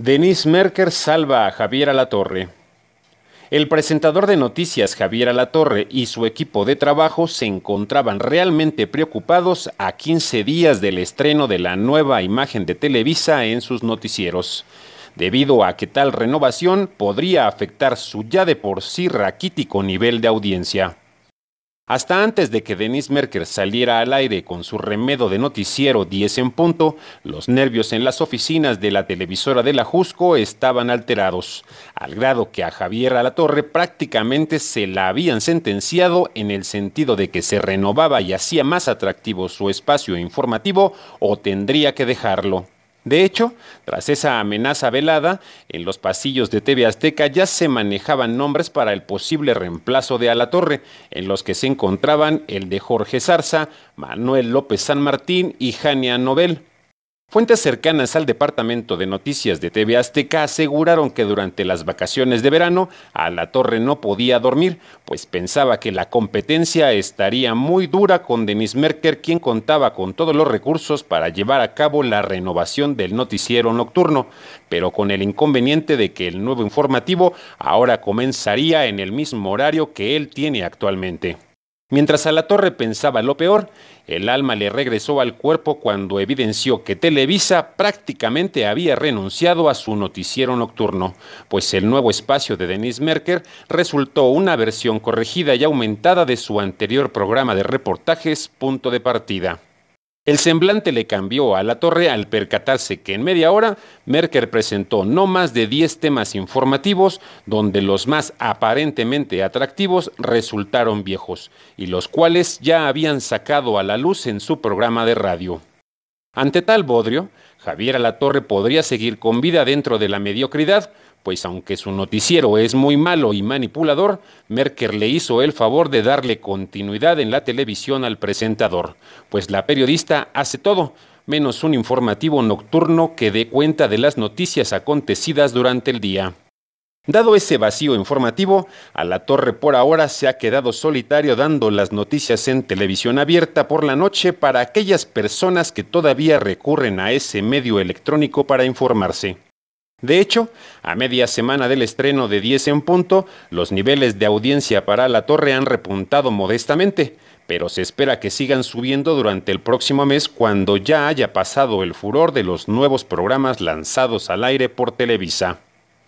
Denise Merker salva a Javier Alatorre. El presentador de noticias Javier Alatorre y su equipo de trabajo se encontraban realmente preocupados a 15 días del estreno de la nueva imagen de Televisa en sus noticieros, debido a que tal renovación podría afectar su ya de por sí raquítico nivel de audiencia. Hasta antes de que Denis Merker saliera al aire con su remedo de noticiero 10 en punto, los nervios en las oficinas de la televisora de la Jusco estaban alterados, al grado que a Javier Alatorre prácticamente se la habían sentenciado en el sentido de que se renovaba y hacía más atractivo su espacio informativo o tendría que dejarlo. De hecho, tras esa amenaza velada, en los pasillos de TV Azteca ya se manejaban nombres para el posible reemplazo de Alatorre, en los que se encontraban el de Jorge Zarza, Manuel López San Martín y Jania Nobel. Fuentes cercanas al departamento de noticias de TV Azteca aseguraron que durante las vacaciones de verano a la torre no podía dormir, pues pensaba que la competencia estaría muy dura con Denis Merker, quien contaba con todos los recursos para llevar a cabo la renovación del noticiero nocturno, pero con el inconveniente de que el nuevo informativo ahora comenzaría en el mismo horario que él tiene actualmente. Mientras a la torre pensaba lo peor, el alma le regresó al cuerpo cuando evidenció que Televisa prácticamente había renunciado a su noticiero nocturno, pues el nuevo espacio de Denis Merker resultó una versión corregida y aumentada de su anterior programa de reportajes Punto de Partida. El semblante le cambió a la torre al percatarse que en media hora Merker presentó no más de 10 temas informativos donde los más aparentemente atractivos resultaron viejos y los cuales ya habían sacado a la luz en su programa de radio. Ante tal bodrio, Javier Alatorre podría seguir con vida dentro de la mediocridad, pues aunque su noticiero es muy malo y manipulador, Merker le hizo el favor de darle continuidad en la televisión al presentador, pues la periodista hace todo, menos un informativo nocturno que dé cuenta de las noticias acontecidas durante el día. Dado ese vacío informativo, a la torre por ahora se ha quedado solitario dando las noticias en televisión abierta por la noche para aquellas personas que todavía recurren a ese medio electrónico para informarse. De hecho, a media semana del estreno de 10 en punto, los niveles de audiencia para La Torre han repuntado modestamente, pero se espera que sigan subiendo durante el próximo mes cuando ya haya pasado el furor de los nuevos programas lanzados al aire por Televisa.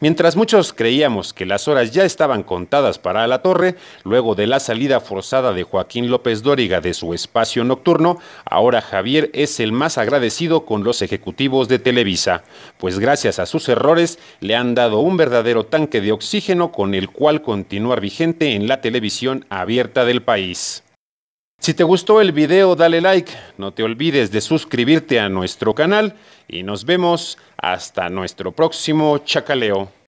Mientras muchos creíamos que las horas ya estaban contadas para la torre, luego de la salida forzada de Joaquín López Dóriga de su espacio nocturno, ahora Javier es el más agradecido con los ejecutivos de Televisa, pues gracias a sus errores le han dado un verdadero tanque de oxígeno con el cual continuar vigente en la televisión abierta del país. Si te gustó el video, dale like, no te olvides de suscribirte a nuestro canal y nos vemos hasta nuestro próximo chacaleo.